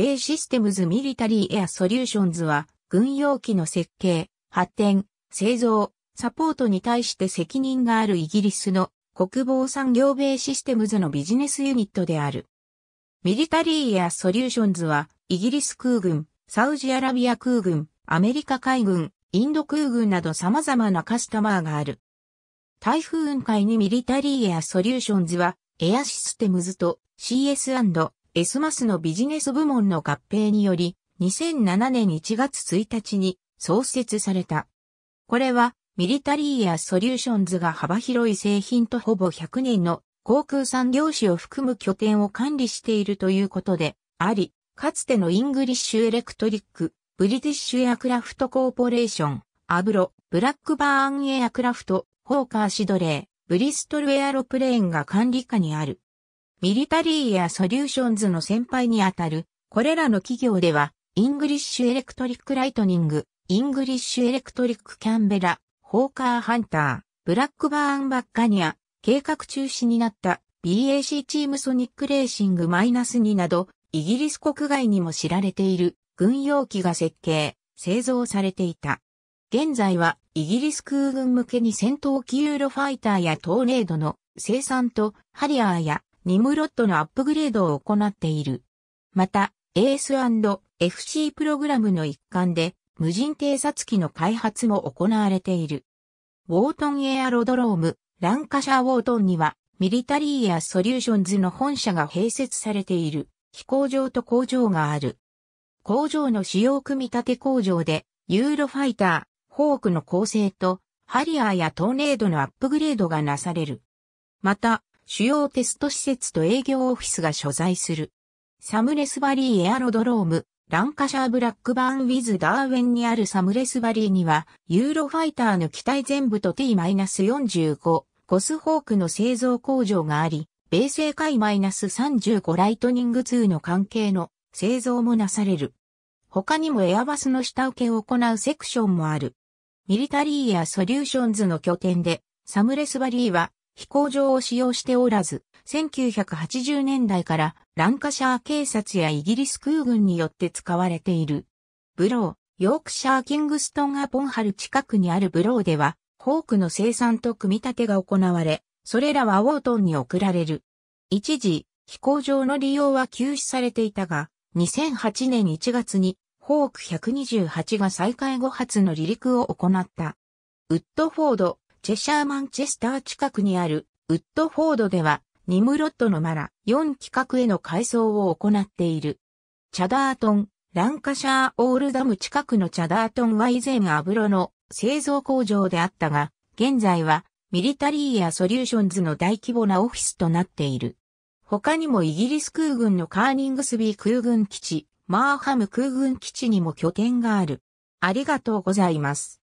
米システムズ・ミリタリー・エア・ソリューションズは、軍用機の設計、発展、製造、サポートに対して責任があるイギリスの国防産業米システムズのビジネスユニットである。ミリタリー・エア・ソリューションズは、イギリス空軍、サウジアラビア空軍、アメリカ海軍、インド空軍など様々なカスタマーがある。台風雲海にミリタリー・エア・ソリューションズは、エアシステムズと CS& エスマスのビジネス部門の合併により、2007年1月1日に創設された。これは、ミリタリーやソリューションズが幅広い製品とほぼ100人の航空産業種を含む拠点を管理しているということであり、かつてのイングリッシュエレクトリック、ブリティッシュエアクラフトコーポレーション、アブロ、ブラックバーンエアクラフト、ホーカーシドレー、ブリストルエアロプレーンが管理下にある。ミリタリーやソリューションズの先輩にあたる、これらの企業では、イングリッシュエレクトリックライトニング、イングリッシュエレクトリックキャンベラ、ホーカーハンター、ブラックバーンバッカニア、計画中止になった BAC チームソニックレーシングマイナス2など、イギリス国外にも知られている軍用機が設計、製造されていた。現在はイギリス空軍向けに戦闘機ユーロファイターやトーレードの生産とハリアーやニムロッドのアップグレードを行っている。また、AS&FC プログラムの一環で、無人偵察機の開発も行われている。ウォートンエアロドローム、ランカシャーウォートンには、ミリタリーやソリューションズの本社が併設されている、飛行場と工場がある。工場の使用組み立て工場で、ユーロファイター、ホークの構成と、ハリアーやトーネードのアップグレードがなされる。また、主要テスト施設と営業オフィスが所在する。サムレスバリーエアロドローム、ランカシャーブラックバーンウィズダーウェンにあるサムレスバリーには、ユーロファイターの機体全部と T-45、ゴスホークの製造工場があり、米製海 -35 ライトニング2の関係の製造もなされる。他にもエアバスの下請けを行うセクションもある。ミリタリーやソリューションズの拠点で、サムレスバリーは飛行場を使用しておらず、1980年代からランカシャー警察やイギリス空軍によって使われている。ブロー、ヨークシャーキングストンアポンハル近くにあるブローでは、ホークの生産と組み立てが行われ、それらはウォートンに送られる。一時、飛行場の利用は休止されていたが、2008年1月に、ホーク128が再開後初の離陸を行った。ウッドフォード、チェシャーマンチェスター近くにあるウッドフォードでは、ニムロットのマラ4規格への改装を行っている。チャダートン、ランカシャーオールダム近くのチャダートンは以前アブロの製造工場であったが、現在はミリタリーやソリューションズの大規模なオフィスとなっている。他にもイギリス空軍のカーニングスビー空軍基地、マーハム空軍基地にも拠点がある。ありがとうございます。